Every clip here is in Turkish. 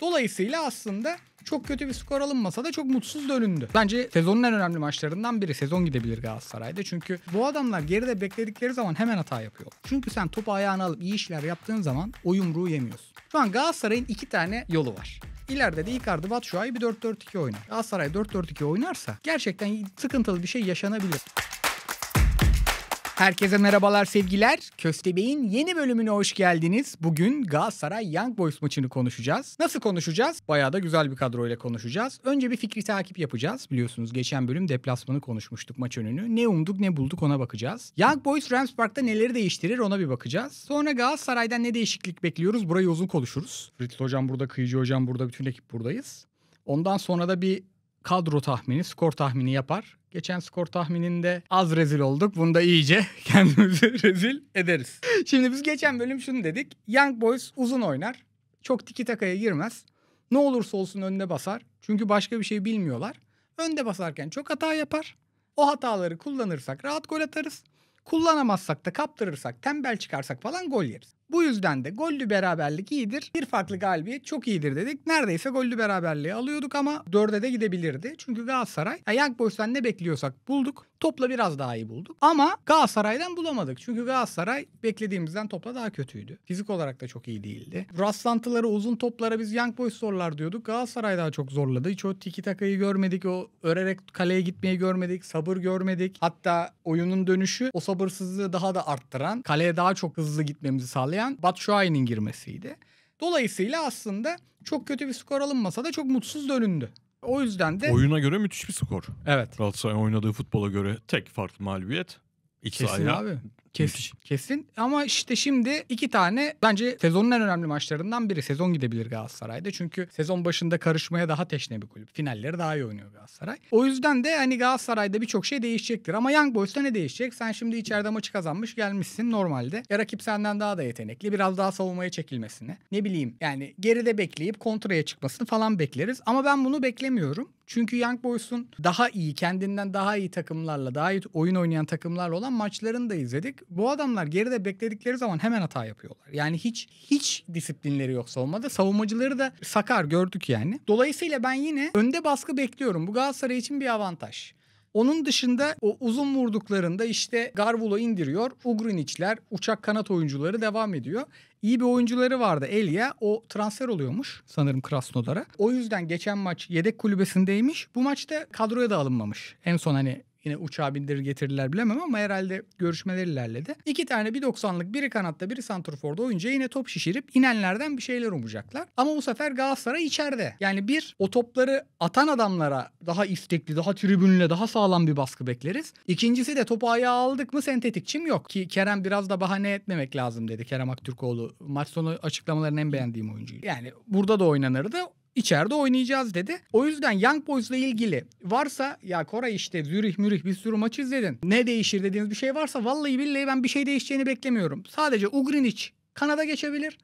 Dolayısıyla aslında çok kötü bir skor alınmasa da çok mutsuz dönündü. Bence sezonun en önemli maçlarından biri. Sezon gidebilir Galatasaray'da. Çünkü bu adamlar geride bekledikleri zaman hemen hata yapıyor. Çünkü sen topu ayağına alıp iyi işler yaptığın zaman oyun yumruğu yemiyorsun. Şu an Galatasaray'ın iki tane yolu var. İleride de Icardi Batshuayi bir 4-4-2 oynar. Galatasaray 4-4-2 oynarsa gerçekten sıkıntılı bir şey yaşanabilir. Herkese merhabalar sevgiler. Köstebeğin yeni bölümüne hoş geldiniz. Bugün Galatasaray Young Boys maçını konuşacağız. Nasıl konuşacağız? Bayağı da güzel bir kadroyla konuşacağız. Önce bir fikri takip yapacağız. Biliyorsunuz geçen bölüm deplasmanı konuşmuştuk maç önünü. Ne umduk ne bulduk ona bakacağız. Young Boys Rams Park'ta neleri değiştirir ona bir bakacağız. Sonra Galatasaray'dan ne değişiklik bekliyoruz? Burayı uzun konuşuruz. Fritz hocam burada, Kıyıcı hocam burada, bütün ekip buradayız. Ondan sonra da bir kadro tahmini, skor tahmini yapar. Geçen skor tahmininde az rezil olduk. Bunda iyice kendimizi rezil ederiz. Şimdi biz geçen bölüm şunu dedik. Young Boys uzun oynar. Çok tiki takaya girmez. Ne olursa olsun önde basar. Çünkü başka bir şey bilmiyorlar. Önde basarken çok hata yapar. O hataları kullanırsak rahat gol atarız. Kullanamazsak da kaptırırsak, tembel çıkarsak falan gol yeriz. Bu yüzden de gollü beraberlik iyidir. Bir farklı galibiyet çok iyidir dedik. Neredeyse gollü beraberliği alıyorduk ama dörde de gidebilirdi. Çünkü Galatasaray Young Boys'tan ne bekliyorsak bulduk. Topla biraz daha iyi bulduk. Ama Galatasaray'dan bulamadık. Çünkü Galatasaray beklediğimizden topla daha kötüydü. Fizik olarak da çok iyi değildi. Rastlantıları uzun toplara biz Young Boys zorlar diyorduk. Galatasaray daha çok zorladı. Hiç o tiki takayı görmedik. O örerek kaleye gitmeyi görmedik. Sabır görmedik. Hatta oyunun dönüşü o sabırsızlığı daha da arttıran, kaleye daha çok hızlı gitmemizi sağlayan sağlayan Batshuayi'nin girmesiydi. Dolayısıyla aslında çok kötü bir skor alınmasa da çok mutsuz dönündü. O yüzden de... Oyuna göre müthiş bir skor. Evet. Galatasaray'ın oynadığı futbola göre tek farklı mağlubiyet. İç Kesin sahaya abi. Kesin, kesin. Ama işte şimdi iki tane bence sezonun en önemli maçlarından biri. Sezon gidebilir Galatasaray'da. Çünkü sezon başında karışmaya daha teşne bir kulüp. Finalleri daha iyi oynuyor Galatasaray. O yüzden de hani Galatasaray'da birçok şey değişecektir. Ama Young Boys'ta ne değişecek? Sen şimdi içeride maçı kazanmış gelmişsin normalde. Ya rakip senden daha da yetenekli. Biraz daha savunmaya çekilmesini. Ne bileyim yani geride bekleyip kontraya çıkmasını falan bekleriz. Ama ben bunu beklemiyorum. Çünkü Young Boys'un daha iyi, kendinden daha iyi takımlarla, daha iyi oyun oynayan takımlarla olan maçlarını da izledik bu adamlar geride bekledikleri zaman hemen hata yapıyorlar. Yani hiç hiç disiplinleri yoksa savunmada. Savunmacıları da sakar gördük yani. Dolayısıyla ben yine önde baskı bekliyorum. Bu Galatasaray için bir avantaj. Onun dışında o uzun vurduklarında işte Garvulo indiriyor. Ugrinic'ler, uçak kanat oyuncuları devam ediyor. İyi bir oyuncuları vardı Elia. O transfer oluyormuş sanırım Krasnodar'a. O yüzden geçen maç yedek kulübesindeymiş. Bu maçta kadroya da alınmamış. En son hani Yine uçağa bindirir getirirler bilemem ama herhalde görüşmeler ilerledi. İki tane bir 90'lık biri kanatta biri santrforda oyuncu yine top şişirip inenlerden bir şeyler umacaklar. Ama bu sefer Galatasaray içeride. Yani bir o topları atan adamlara daha istekli, daha tribünle, daha sağlam bir baskı bekleriz. İkincisi de topu ayağa aldık mı sentetik çim yok. Ki Kerem biraz da bahane etmemek lazım dedi Kerem Aktürkoğlu. Maç sonu açıklamaların en beğendiğim oyuncuydu. Yani burada da oynanırdı içeride oynayacağız dedi. O yüzden Young Boys'la ilgili varsa ya Koray işte Zürih mürih bir sürü maç izledin. Ne değişir dediğiniz bir şey varsa vallahi billahi ben bir şey değişeceğini beklemiyorum. Sadece Ugrinic Kanada geçebilir.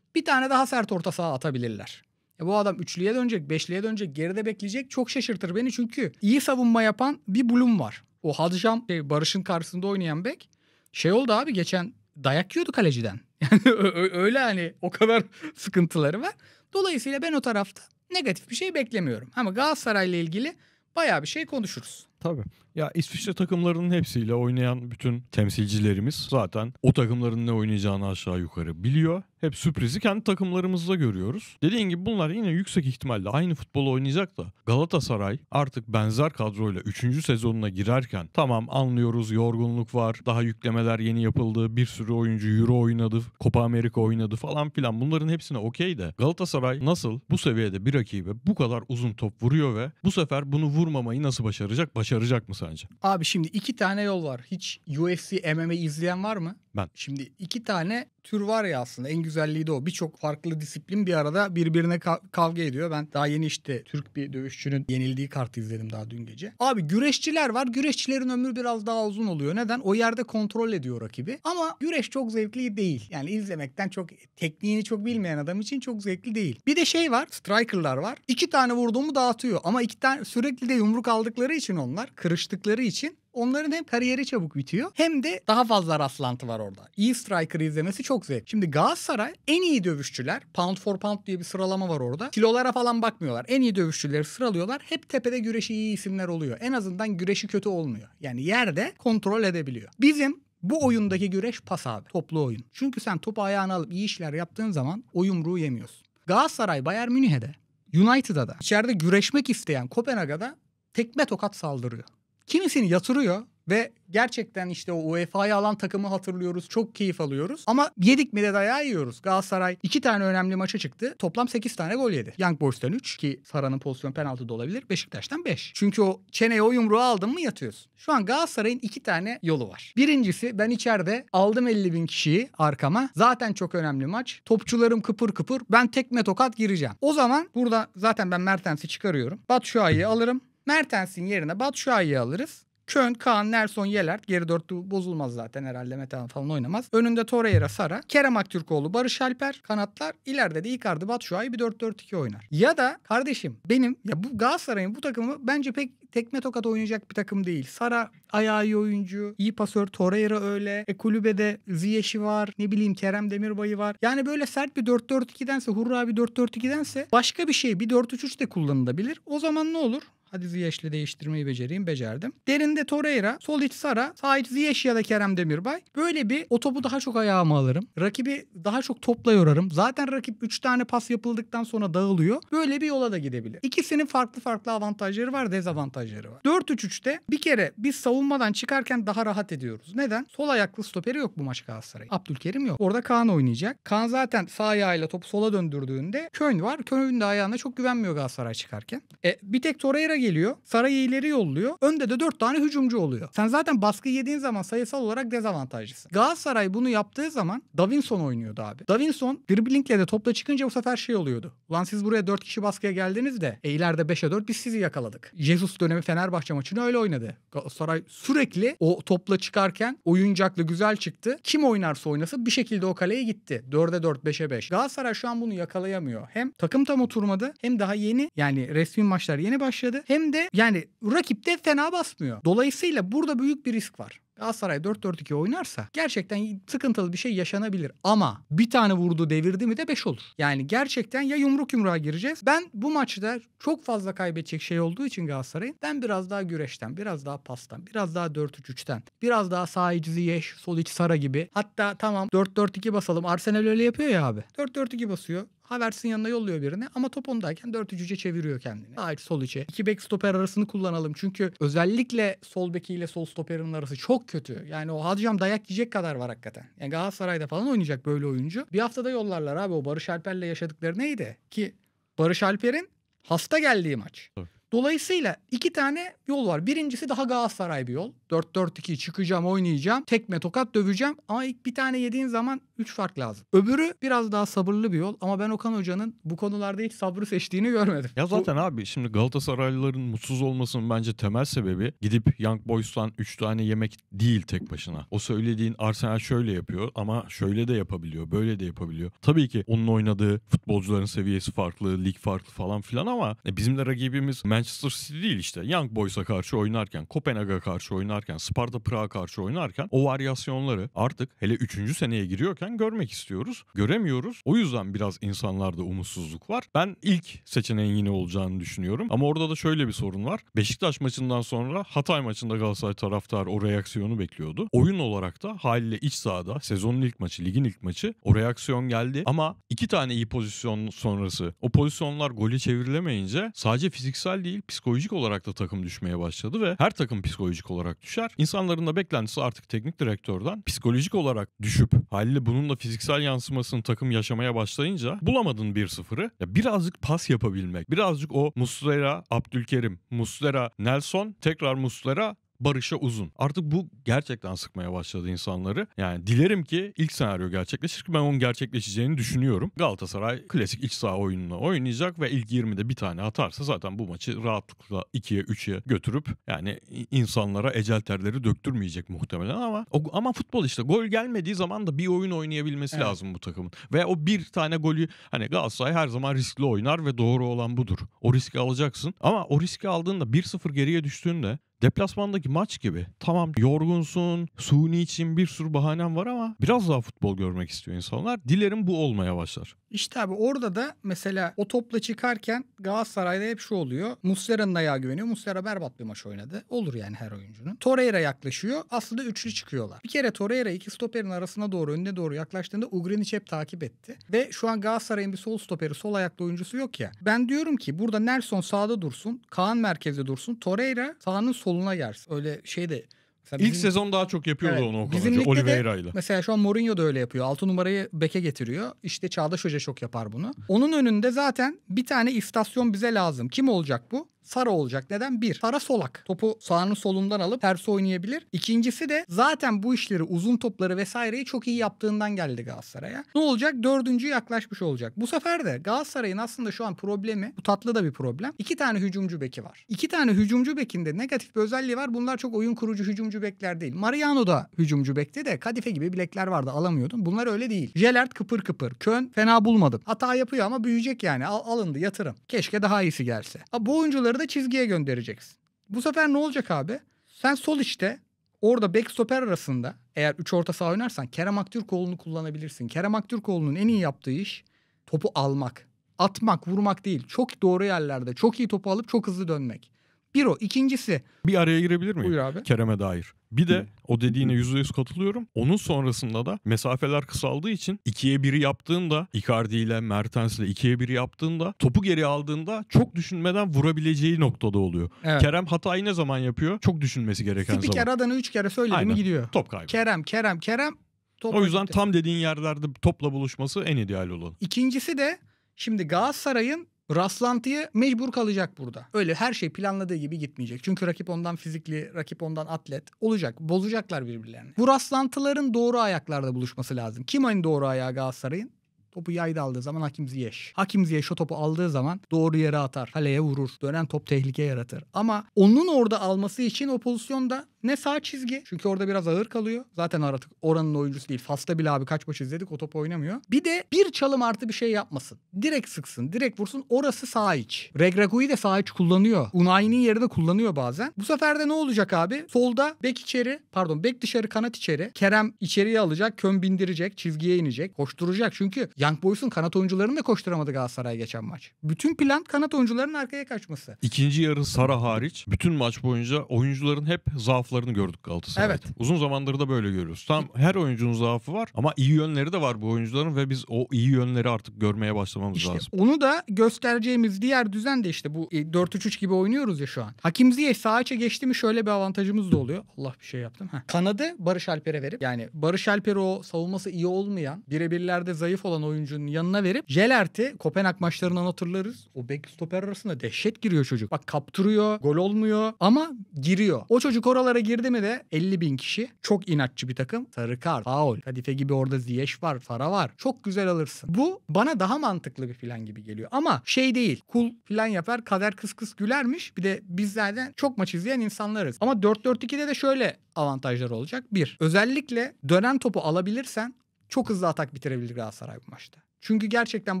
Bir tane daha sert orta saha atabilirler. E bu adam üçlüye dönecek, beşliye dönecek, geride bekleyecek. Çok şaşırtır beni çünkü iyi savunma yapan bir bulum var. O Hadjam şey, Barış'ın karşısında oynayan bek. Şey oldu abi geçen dayak yiyordu kaleciden. Yani öyle hani o kadar sıkıntıları var. Dolayısıyla ben o tarafta negatif bir şey beklemiyorum. Ama Galatasaray'la ilgili bayağı bir şey konuşuruz. Tabii. Ya İsviçre takımlarının hepsiyle oynayan bütün temsilcilerimiz zaten o takımların ne oynayacağını aşağı yukarı biliyor. Hep sürprizi kendi takımlarımızda görüyoruz. Dediğin gibi bunlar yine yüksek ihtimalle aynı futbolu oynayacak da Galatasaray artık benzer kadroyla 3. sezonuna girerken tamam anlıyoruz yorgunluk var, daha yüklemeler yeni yapıldı, bir sürü oyuncu Euro oynadı, Copa Amerika oynadı falan filan bunların hepsine okey de Galatasaray nasıl bu seviyede bir rakibe bu kadar uzun top vuruyor ve bu sefer bunu vurmamayı nasıl başaracak? Başarı başaracak mı sence? Abi şimdi iki tane yol var. Hiç UFC MMA izleyen var mı? ben. Şimdi iki tane tür var ya aslında en güzelliği de o. Birçok farklı disiplin bir arada birbirine kavga ediyor. Ben daha yeni işte Türk bir dövüşçünün yenildiği kartı izledim daha dün gece. Abi güreşçiler var. Güreşçilerin ömrü biraz daha uzun oluyor. Neden? O yerde kontrol ediyor rakibi. Ama güreş çok zevkli değil. Yani izlemekten çok tekniğini çok bilmeyen adam için çok zevkli değil. Bir de şey var. Striker'lar var. İki tane vurduğumu dağıtıyor. Ama iki tane sürekli de yumruk aldıkları için onlar kırıştıkları için Onların hem kariyeri çabuk bitiyor hem de daha fazla rastlantı var orada. İyi striker'ı izlemesi çok zevk. Şimdi Galatasaray en iyi dövüşçüler pound for pound diye bir sıralama var orada. Kilolara falan bakmıyorlar. En iyi dövüşçüleri sıralıyorlar. Hep tepede güreşi iyi isimler oluyor. En azından güreşi kötü olmuyor. Yani yerde kontrol edebiliyor. Bizim bu oyundaki güreş pas abi. Toplu oyun. Çünkü sen topu ayağına alıp iyi işler yaptığın zaman oyun yumruğu yemiyorsun. Galatasaray Bayern Münih'e de United'a da içeride güreşmek isteyen Kopenhag'a da tekme tokat saldırıyor. Kimisini yatırıyor ve gerçekten işte o UEFA'ya alan takımı hatırlıyoruz. Çok keyif alıyoruz. Ama yedik mi de dayağı yiyoruz. Galatasaray iki tane önemli maça çıktı. Toplam 8 tane gol yedi. Young Boys'tan 3 ki Sara'nın pozisyon penaltı da olabilir. Beşiktaş'tan 5. Çünkü o çeneye o yumruğu aldın mı yatıyorsun. Şu an Galatasaray'ın iki tane yolu var. Birincisi ben içeride aldım 50 bin kişiyi arkama. Zaten çok önemli maç. Topçularım kıpır kıpır. Ben tekme tokat gireceğim. O zaman burada zaten ben Mertens'i çıkarıyorum. Batu Şua'yı alırım. Mertens'in yerine Batshuayi'yi alırız. Kön, Kaan, Nelson, yeler. Geri dörtlü bozulmaz zaten herhalde. Metehan falan oynamaz. Önünde Torreira, Sara. Kerem Aktürkoğlu, Barış Alper. Kanatlar. İleride de Icardi, Batshuayi bir 4-4-2 oynar. Ya da kardeşim benim ya bu Galatasaray'ın bu takımı bence pek tekme tokat oynayacak bir takım değil. Sara ayağı iyi oyuncu. iyi pasör Torreira öyle. E kulübede Ziyeş'i var. Ne bileyim Kerem Demirbay'ı var. Yani böyle sert bir 4-4-2'dense hurra bir 4-4-2'dense başka bir şey bir 4-3-3 de kullanılabilir. O zaman ne olur? Hadi Ziyech'le değiştirmeyi becereyim. Becerdim. Derinde Torreira, sol iç Sara, sağ iç Ziyech ya da Kerem Demirbay. Böyle bir o topu daha çok ayağıma alırım. Rakibi daha çok topla yorarım. Zaten rakip 3 tane pas yapıldıktan sonra dağılıyor. Böyle bir yola da gidebilir. İkisinin farklı farklı avantajları var, dezavantajları var. 4-3-3'te bir kere biz savunmadan çıkarken daha rahat ediyoruz. Neden? Sol ayaklı stoperi yok bu maç Galatasaray'ın. Abdülkerim yok. Orada Kaan oynayacak. Kaan zaten sağ ayağıyla topu sola döndürdüğünde köyn var. Köln'ün de ayağına çok güvenmiyor Galatasaray çıkarken. E, bir tek Torreira geliyor. Sarayı ileri yolluyor. Önde de 4 tane hücumcu oluyor. Sen zaten baskı yediğin zaman sayısal olarak dezavantajlısın. Galatasaray bunu yaptığı zaman Davinson oynuyordu abi. Davinson driblingle de topla çıkınca bu sefer şey oluyordu. Ulan siz buraya 4 kişi baskıya geldiniz de e, ileride 5'e 4 biz sizi yakaladık. Jesus dönemi Fenerbahçe maçını öyle oynadı. Galatasaray sürekli o topla çıkarken oyuncaklı güzel çıktı. Kim oynarsa oynasın bir şekilde o kaleye gitti. 4'e 4, 5'e 5. Galatasaray şu an bunu yakalayamıyor. Hem takım tam oturmadı hem daha yeni yani resmi maçlar yeni başladı hem de yani rakip de fena basmıyor. Dolayısıyla burada büyük bir risk var. Galatasaray 4-4-2 oynarsa gerçekten sıkıntılı bir şey yaşanabilir. Ama bir tane vurdu devirdi mi de 5 olur. Yani gerçekten ya yumruk yumruğa gireceğiz. Ben bu maçta çok fazla kaybedecek şey olduğu için Galatasaray'ın ben biraz daha güreşten, biraz daha pastan, biraz daha 4-3-3'ten, biraz daha sağ iç Ziyech, sol iç Sara gibi. Hatta tamam 4-4-2 basalım. Arsenal öyle yapıyor ya abi. 4-4-2 basıyor. Havertz'in yanına yolluyor birine ama top ondayken 4 3 çeviriyor kendini. Hayır sol içe. İki bek stoper arasını kullanalım. Çünkü özellikle sol bek ile sol stoperinin arası çok kötü. Yani o Hadcam dayak yiyecek kadar var hakikaten. Yani Galatasaray'da falan oynayacak böyle oyuncu. Bir haftada yollarlar abi o Barış Alper'le yaşadıkları neydi? Ki Barış Alper'in hasta geldiği maç. Dolayısıyla iki tane yol var. Birincisi daha Galatasaray bir yol. 4-4-2 çıkacağım oynayacağım. Tekme tokat döveceğim. Ama ilk bir tane yediğin zaman 3 fark lazım. Öbürü biraz daha sabırlı bir yol ama ben Okan Hoca'nın bu konularda hiç sabrı seçtiğini görmedim. Ya zaten bu... abi şimdi Galatasaraylıların mutsuz olmasının bence temel sebebi gidip Young Boys'tan 3 tane yemek değil tek başına. O söylediğin Arsenal şöyle yapıyor ama şöyle de yapabiliyor, böyle de yapabiliyor. Tabii ki onun oynadığı futbolcuların seviyesi farklı, lig farklı falan filan ama e, bizim de rakibimiz Manchester City değil işte. Young Boys'a karşı oynarken, Kopenhag'a karşı oynarken, Sparta Prag'a karşı oynarken o varyasyonları artık hele 3. seneye giriyorken gerçekten görmek istiyoruz. Göremiyoruz. O yüzden biraz insanlarda umutsuzluk var. Ben ilk seçeneğin yine olacağını düşünüyorum. Ama orada da şöyle bir sorun var. Beşiktaş maçından sonra Hatay maçında Galatasaray taraftar o reaksiyonu bekliyordu. Oyun olarak da haliyle iç sahada sezonun ilk maçı, ligin ilk maçı o reaksiyon geldi. Ama iki tane iyi pozisyon sonrası o pozisyonlar golü çevrilemeyince sadece fiziksel değil psikolojik olarak da takım düşmeye başladı ve her takım psikolojik olarak düşer. İnsanların da beklentisi artık teknik direktörden psikolojik olarak düşüp haliyle bu bunun da fiziksel yansımasını takım yaşamaya başlayınca bulamadın 1-0'ı. Ya birazcık pas yapabilmek. Birazcık o Muslera, Abdülkerim, Muslera, Nelson, tekrar Muslera, Barış'a uzun. Artık bu gerçekten sıkmaya başladı insanları. Yani dilerim ki ilk senaryo gerçekleşir ki ben onun gerçekleşeceğini düşünüyorum. Galatasaray klasik iç saha oyununa oynayacak ve ilk 20'de bir tane atarsa zaten bu maçı rahatlıkla 2'ye 3'e götürüp yani insanlara ecel terleri döktürmeyecek muhtemelen ama ama futbol işte gol gelmediği zaman da bir oyun oynayabilmesi evet. lazım bu takımın. Ve o bir tane golü hani Galatasaray her zaman riskli oynar ve doğru olan budur. O riski alacaksın ama o riski aldığında 1-0 geriye düştüğünde deplasmandaki maç gibi. Tamam yorgunsun, suni için bir sürü bahanen var ama biraz daha futbol görmek istiyor insanlar. Dilerim bu olmaya başlar. İşte abi orada da mesela o topla çıkarken Galatasaray'da hep şu oluyor. Muslera'nın ayağı güveniyor. Muslera berbat bir maç oynadı. Olur yani her oyuncunun. Torreira yaklaşıyor. Aslında üçlü çıkıyorlar. Bir kere Torreira iki stoperin arasına doğru önüne doğru yaklaştığında Ugrinic hep takip etti. Ve şu an Galatasaray'ın bir sol stoperi sol ayaklı oyuncusu yok ya. Ben diyorum ki burada Nelson sağda dursun. Kaan merkezde dursun. Torreira sahanın soluna gelsin. Öyle şey de Mesela İlk bizim, sezon daha çok yapıyordu evet, onu Okan bizim Hoca Oliveira ile. Mesela şu an Mourinho da öyle yapıyor. 6 numarayı beke getiriyor. İşte Çağdaş Hoca çok yapar bunu. Onun önünde zaten bir tane istasyon bize lazım. Kim olacak bu? Sara olacak. Neden? Bir, Sara solak. Topu sağının solundan alıp tersi oynayabilir. İkincisi de zaten bu işleri uzun topları vesaireyi çok iyi yaptığından geldi Galatasaray'a. Ne olacak? Dördüncü yaklaşmış olacak. Bu sefer de Galatasaray'ın aslında şu an problemi, bu tatlı da bir problem. İki tane hücumcu beki var. İki tane hücumcu bekinde negatif bir özelliği var. Bunlar çok oyun kurucu hücumcu bekler değil. Mariano da hücumcu bekti de kadife gibi bilekler vardı alamıyordun. Bunlar öyle değil. Jelert kıpır kıpır. Kön fena bulmadım. Hata yapıyor ama büyüyecek yani. Al, alındı yatırım. Keşke daha iyisi gelse. Ha, bu oyuncuları da çizgiye göndereceksin. Bu sefer ne olacak abi? Sen sol işte orada back stoper arasında eğer 3 orta saha oynarsan Kerem Aktürkoğlu'nu kullanabilirsin. Kerem Aktürkoğlu'nun en iyi yaptığı iş topu almak. Atmak, vurmak değil. Çok doğru yerlerde çok iyi topu alıp çok hızlı dönmek. Bir o. ikincisi. Bir araya girebilir miyim? Buyur abi. Kerem'e dair. Bir de o dediğine yüzde yüz katılıyorum. Onun sonrasında da mesafeler kısaldığı için ikiye biri yaptığında Icardi ile Mertens ile ikiye biri yaptığında topu geri aldığında çok düşünmeden vurabileceği noktada oluyor. Evet. Kerem hatayı ne zaman yapıyor? Çok düşünmesi gereken Spiker zaman. Spiker üç kere söyledi mi gidiyor. Top kaybı. Kerem, Kerem, Kerem. Top o yüzden gitti. tam dediğin yerlerde topla buluşması en ideal olan. İkincisi de şimdi Galatasaray'ın rastlantıya mecbur kalacak burada. Öyle her şey planladığı gibi gitmeyecek. Çünkü rakip ondan fizikli, rakip ondan atlet olacak. Bozacaklar birbirlerini. Bu rastlantıların doğru ayaklarda buluşması lazım. Kim aynı hani doğru ayağı Galatasaray'ın? Topu yayda aldığı zaman Hakim Ziyech. Hakim Ziyech o topu aldığı zaman doğru yere atar. Kaleye vurur. Dönen top tehlike yaratır. Ama onun orada alması için o pozisyonda ne sağ çizgi çünkü orada biraz ağır kalıyor. Zaten artık oranın oyuncusu değil. Fas'ta bile abi kaç maç izledik o top oynamıyor. Bir de bir çalım artı bir şey yapmasın. Direkt sıksın, direkt vursun. Orası sağ iç. Regragui'yi de sağ iç kullanıyor. Unai'nin yerine kullanıyor bazen. Bu sefer de ne olacak abi? Solda bek içeri, pardon bek dışarı kanat içeri. Kerem içeriye alacak, köm bindirecek, çizgiye inecek, koşturacak. Çünkü Young Boys'un kanat oyuncularını da koşturamadı Galatasaray geçen maç. Bütün plan kanat oyuncularının arkaya kaçması. İkinci yarı Sara hariç bütün maç boyunca oyuncuların hep zaaflı zaaflarını gördük Galatasaray'da. Evet. Uzun zamandır da böyle görüyoruz. Tam her oyuncunun zaafı var ama iyi yönleri de var bu oyuncuların ve biz o iyi yönleri artık görmeye başlamamız işte lazım. Onu da göstereceğimiz diğer düzen de işte bu 4-3-3 e, gibi oynuyoruz ya şu an. Hakim Ziyeh sağa içe geçti mi şöyle bir avantajımız da oluyor. Allah bir şey yaptım. Heh. Kanadı Barış Alper'e verip yani Barış Alper o savunması iyi olmayan birebirlerde zayıf olan oyuncunun yanına verip Jelert'i Kopenhag maçlarından hatırlarız. O bek stoper arasında dehşet giriyor çocuk. Bak kaptırıyor, gol olmuyor ama giriyor. O çocuk oralara girdi mi de 50 bin kişi çok inatçı bir takım. Sarı kart, faul, Kadife gibi orada Ziyeş var, Fara var. Çok güzel alırsın. Bu bana daha mantıklı bir plan gibi geliyor. Ama şey değil. Kul plan yapar. Kader kıs kıs gülermiş. Bir de bizlerden çok maç izleyen insanlarız. Ama 4-4-2'de de şöyle avantajlar olacak. Bir, özellikle dönen topu alabilirsen çok hızlı atak bitirebilir Galatasaray bu maçta. Çünkü gerçekten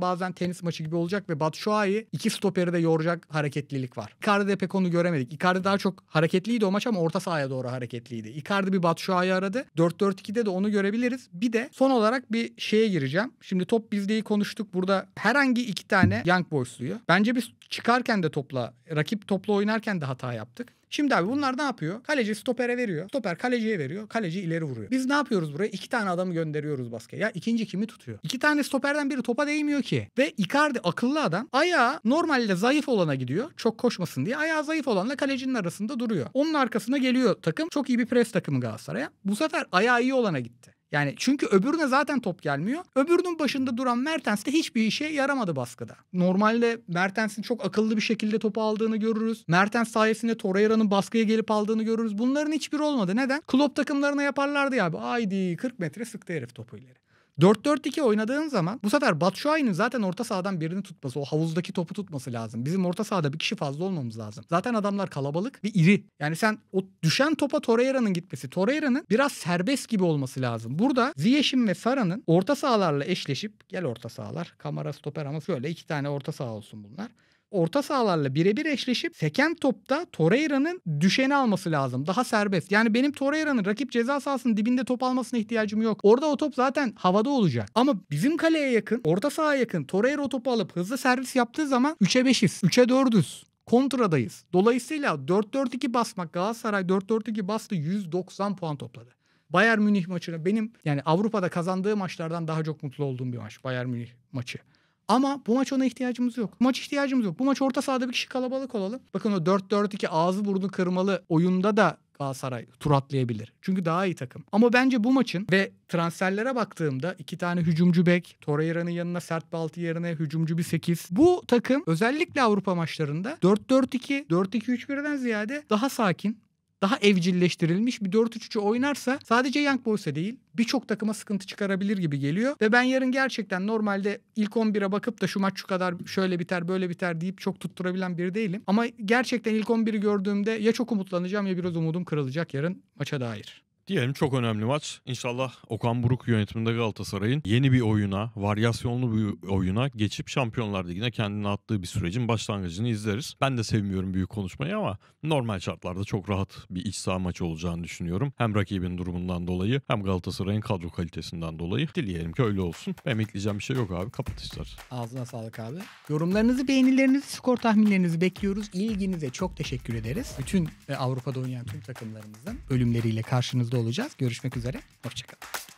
bazen tenis maçı gibi olacak ve Batshuayi iki stoperi de yoracak hareketlilik var. Icardi'de pek onu göremedik. Icardi daha çok hareketliydi o maç ama orta sahaya doğru hareketliydi. Icardi bir Batshuayi aradı. 4-4-2'de de onu görebiliriz. Bir de son olarak bir şeye gireceğim. Şimdi top bizdeyi konuştuk. Burada herhangi iki tane Young Boys'luyu. Bence biz çıkarken de topla, rakip topla oynarken de hata yaptık. Şimdi abi bunlar ne yapıyor? Kaleci stopere veriyor. Stoper kaleciye veriyor. Kaleci ileri vuruyor. Biz ne yapıyoruz buraya? İki tane adamı gönderiyoruz baskıya. Ya ikinci kimi tutuyor? İki tane stoperden biri topa değmiyor ki. Ve Icardi akıllı adam ayağı normalde zayıf olana gidiyor. Çok koşmasın diye. Ayağı zayıf olanla kalecinin arasında duruyor. Onun arkasına geliyor takım. Çok iyi bir pres takımı Galatasaray'a. Bu sefer ayağı iyi olana gitti. Yani çünkü öbürüne zaten top gelmiyor. Öbürünün başında duran Mertens de hiçbir işe yaramadı baskıda. Normalde Mertens'in çok akıllı bir şekilde topu aldığını görürüz. Mertens sayesinde Torreira'nın baskıya gelip aldığını görürüz. Bunların hiçbiri olmadı. Neden? Klopp takımlarına yaparlardı ya abi. Haydi 40 metre sıktı herif topu ileri. 4-4-2 oynadığın zaman bu sefer Batshuayi'nin zaten orta sahadan birini tutması, o havuzdaki topu tutması lazım. Bizim orta sahada bir kişi fazla olmamız lazım. Zaten adamlar kalabalık ve iri. Yani sen o düşen topa Torreira'nın gitmesi, Torreira'nın biraz serbest gibi olması lazım. Burada Ziyech'in ve Sara'nın orta sahalarla eşleşip gel orta sahalar, kamera stoper ama şöyle iki tane orta saha olsun bunlar orta sahalarla birebir eşleşip seken topta Torreira'nın düşeni alması lazım. Daha serbest. Yani benim Torreira'nın rakip ceza sahasının dibinde top almasına ihtiyacım yok. Orada o top zaten havada olacak. Ama bizim kaleye yakın, orta sahaya yakın Torreira o topu alıp hızlı servis yaptığı zaman 3'e 5'iz, 3'e 4'üz kontradayız. Dolayısıyla 4-4-2 basmak Galatasaray 4-4-2 bastı 190 puan topladı. Bayern Münih maçını benim yani Avrupa'da kazandığı maçlardan daha çok mutlu olduğum bir maç Bayern Münih maçı. Ama bu maç ona ihtiyacımız yok. Bu maç ihtiyacımız yok. Bu maç orta sahada bir kişi kalabalık olalım. Bakın o 4-4-2 ağzı burnu kırmalı oyunda da Galatasaray tur atlayabilir. Çünkü daha iyi takım. Ama bence bu maçın ve transferlere baktığımda iki tane hücumcu bek, Torreira'nın yanına sert baltı yerine hücumcu bir 8. Bu takım özellikle Avrupa maçlarında 4-4-2, 4-2-3-1'den ziyade daha sakin, daha evcilleştirilmiş bir 4-3-3 oynarsa sadece Young Boys'a değil birçok takıma sıkıntı çıkarabilir gibi geliyor. Ve ben yarın gerçekten normalde ilk 11'e bakıp da şu maç şu kadar şöyle biter böyle biter deyip çok tutturabilen biri değilim. Ama gerçekten ilk 11'i gördüğümde ya çok umutlanacağım ya biraz umudum kırılacak yarın maça dair. Diyelim çok önemli maç. İnşallah Okan Buruk yönetiminde Galatasaray'ın yeni bir oyuna, varyasyonlu bir oyuna geçip Şampiyonlar Ligi'ne kendini attığı bir sürecin başlangıcını izleriz. Ben de sevmiyorum büyük konuşmayı ama normal şartlarda çok rahat bir iç saha maçı olacağını düşünüyorum. Hem rakibin durumundan dolayı hem Galatasaray'ın kadro kalitesinden dolayı. Dileyelim ki öyle olsun. Benim ekleyeceğim bir şey yok abi. Kapat ister. Ağzına sağlık abi. Yorumlarınızı, beğenilerinizi, skor tahminlerinizi bekliyoruz. İlginize çok teşekkür ederiz. Bütün e, Avrupa'da oynayan tüm takımlarımızın ölümleriyle karşınızda olacağız. Görüşmek üzere. Hoşçakalın.